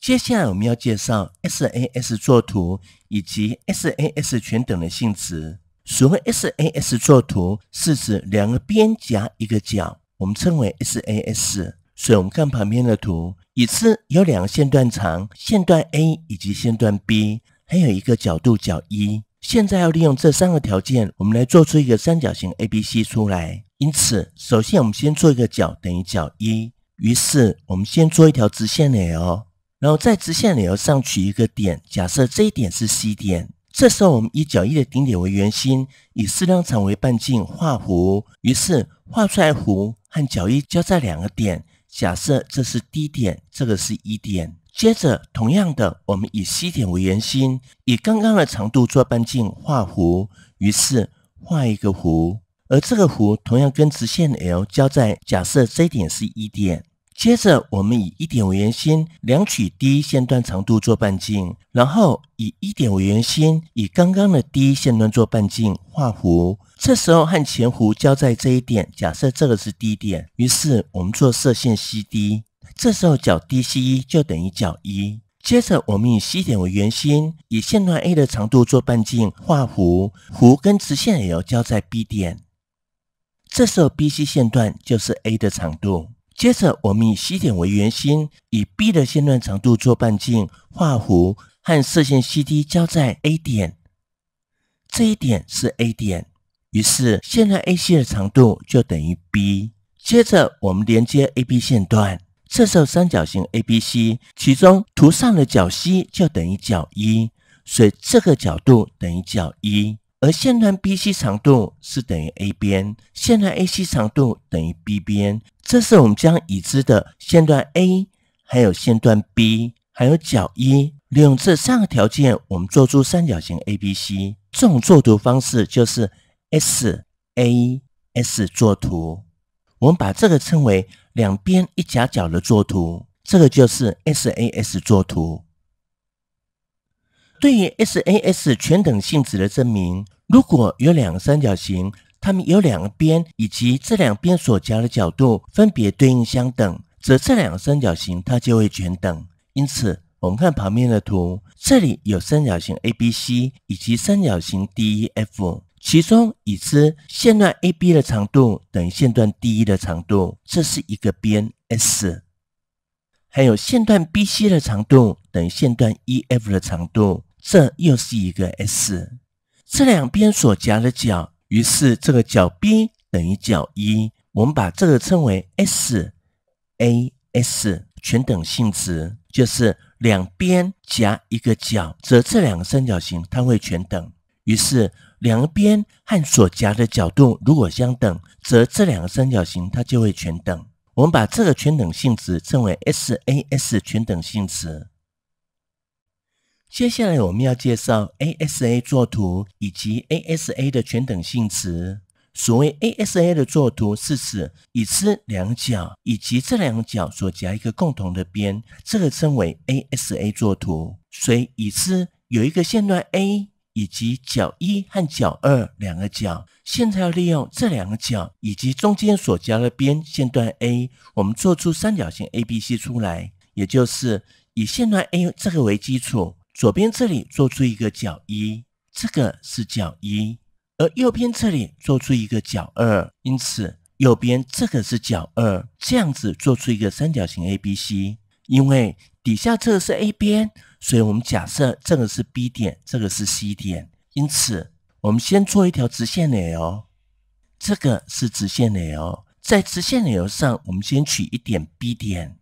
接下来我们要介绍 SAS 作图以及 SAS 全等的性质。所谓 SAS 作图，是指两个边夹一个角，我们称为 SAS。所以，我们看旁边的图，已知有两个线段长，线段 a 以及线段 b，还有一个角度角一。现在要利用这三个条件，我们来做出一个三角形 ABC 出来。因此，首先我们先做一个角等于角一，于是我们先做一条直线 l。然后在直线 l 上取一个点，假设这一点是 C 点。这时候我们以角一的顶点为圆心，以适当长为半径画弧，于是画出来弧和角一交在两个点，假设这是 D 点，这个是 E 点。接着同样的，我们以 C 点为圆心，以刚刚的长度做半径画弧，于是画一个弧，而这个弧同样跟直线 l 交在，假设这点是 E 点。接着，我们以一点为圆心，量取第一线段长度做半径，然后以一点为圆心，以刚刚的第一线段做半径画弧，这时候和前弧交在这一点，假设这个是 D 点。于是我们做射线 CD，这时候角 DC 就等于角一。接着，我们以 C 点为圆心，以线段 A 的长度做半径画弧，弧跟直线也要交在 B 点，这时候 BC 线段就是 A 的长度。接着，我们以 C 点为圆心，以 B 的线段长度做半径画弧，和射线 CD 交在 A 点，这一点是 A 点。于是，线段 AC 的长度就等于 B。接着，我们连接 AB 线段，这时候三角形 ABC，其中图上的角 C 就等于角一，所以这个角度等于角一。而线段 BC 长度是等于 a 边，线段 AC 长度等于 b 边。这是我们将已知的线段 a，还有线段 b，还有角一，利用这三个条件，我们做出三角形 ABC。这种作图方式就是 SAS 作图，我们把这个称为两边一夹角的作图，这个就是 SAS 作图。对于 SAS 全等性质的证明，如果有两个三角形，它们有两个边以及这两边所夹的角度分别对应相等，则这两个三角形它就会全等。因此，我们看旁边的图，这里有三角形 ABC 以及三角形 DEF，其中已知线段 AB 的长度等于线段 DE 的长度，这是一个边 S，还有线段 BC 的长度等于线段 EF 的长度。这又是一个 S，这两边所夹的角，于是这个角 B 等于角一，我们把这个称为 SAS 全等性质，就是两边夹一个角，则这两个三角形它会全等。于是两个边和所夹的角度如果相等，则这两个三角形它就会全等。我们把这个全等性质称为 SAS 全等性质。接下来我们要介绍 ASA 作图以及 ASA 的全等性词。所谓 ASA 的作图，是指已知两角以及这两角所夹一个共同的边，这个称为 ASA 作图。所以已知有一个线段 a 以及角一和角二两个角，现在要利用这两个角以及中间所夹的边线段 a，我们做出三角形 ABC 出来，也就是以线段 a 这个为基础。左边这里做出一个角一，这个是角一；而右边这里做出一个角二，因此右边这个是角二。这样子做出一个三角形 ABC，因为底下这个是 A 边，所以我们假设这个是 B 点，这个是 C 点。因此我们先做一条直线 L，这个是直线 L，在直线 L 上我们先取一点 B 点，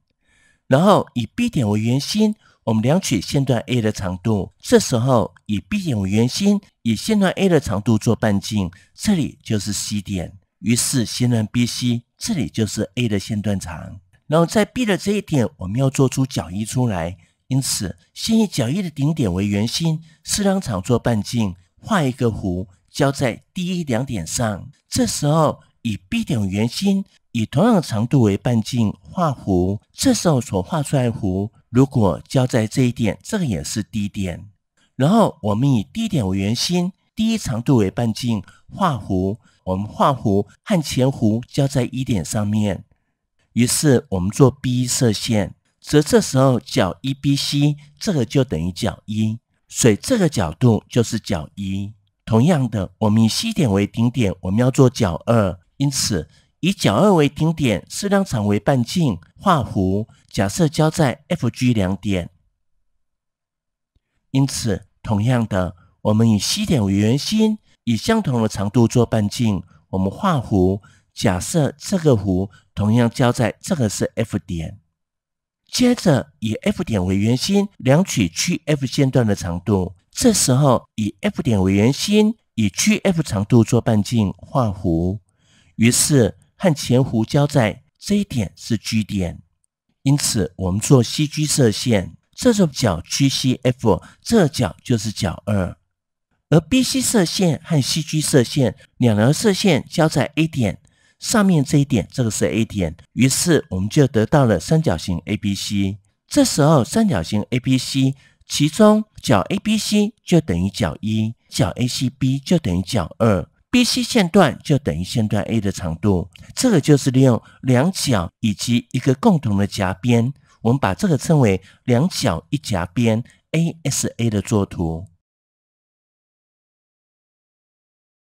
然后以 B 点为圆心。我们量取线段 a 的长度，这时候以 B 点为圆心，以线段 a 的长度做半径，这里就是 C 点。于是线段 B C 这里就是 a 的线段长。然后在 B 的这一点，我们要做出角一出来。因此，先以角一的顶点为圆心，适当长做半径，画一个弧，交在第一两点上。这时候以 B 点为圆心，以同样的长度为半径画弧，这时候所画出来的弧。如果交在这一点，这个也是低点。然后我们以低点为圆心，低一长度为半径画弧，我们画弧和前弧交在一点上面。于是我们做 B 一射线，则这时候角一 B C 这个就等于角一，所以这个角度就是角一。同样的，我们以 C 点为顶点，我们要做角二，因此以角二为顶点，适量长为半径画弧。假设交在 F、G 两点，因此同样的，我们以 C 点为圆心，以相同的长度做半径，我们画弧。假设这个弧同样交在这个是 F 点，接着以 F 点为圆心，量取 g f 线段的长度。这时候以 F 点为圆心，以 g f 长度做半径画弧，于是和前弧交在这一点是 G 点。因此，我们做 CG 射线，这种角 GCF，这角就是角二。而 BC 射线和 CG 射线两条射线交在 A 点上面这一点，这个是 A 点。于是我们就得到了三角形 ABC。这时候，三角形 ABC 其中角 ABC 就等于角一，角 ACB 就等于角二。B C 线段就等于线段 A 的长度，这个就是利用两角以及一个共同的夹边，我们把这个称为两角一夹边 A S A 的作图。